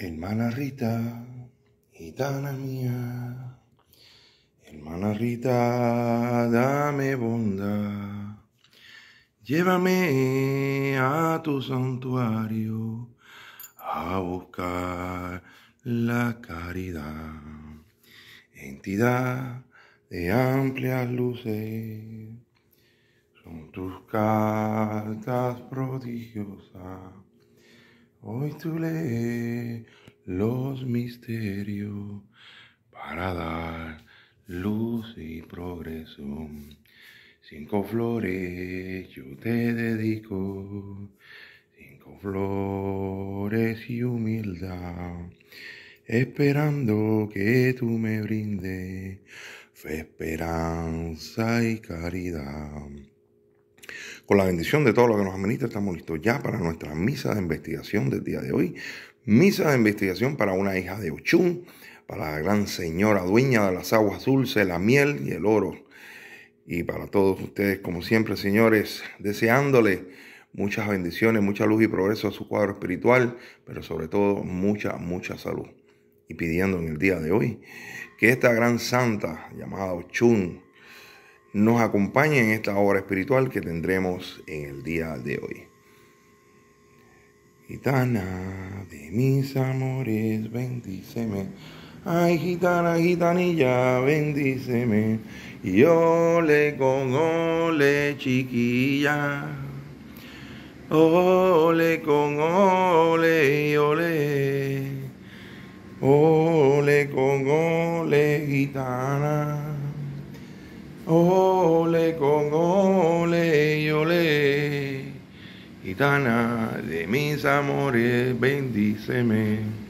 Hermana Rita, gitana mía, hermana Rita, dame bondad, llévame a tu santuario a buscar la caridad, entidad de amplias luces, son tus cartas prodigiosas, hoy tú lees los misterios para dar luz y progreso. Cinco flores yo te dedico, cinco flores y humildad, esperando que tú me brindes fe, esperanza y caridad. Con la bendición de todo lo que nos administra, estamos listos ya para nuestra misa de investigación del día de hoy. Misa de investigación para una hija de Ochun, para la gran señora dueña de las aguas dulces, la miel y el oro. Y para todos ustedes, como siempre, señores, deseándole muchas bendiciones, mucha luz y progreso a su cuadro espiritual, pero sobre todo mucha, mucha salud. Y pidiendo en el día de hoy que esta gran santa llamada Ochun, nos acompañe en esta obra espiritual que tendremos en el día de hoy. Gitana de mis amores, bendíceme. Ay, gitana, gitanilla, bendíceme. Y ole con ole, chiquilla. Ole con ole y ole. Ole con ole, gitana. Ole con ole y ole, gitana de mis amores, bendíceme.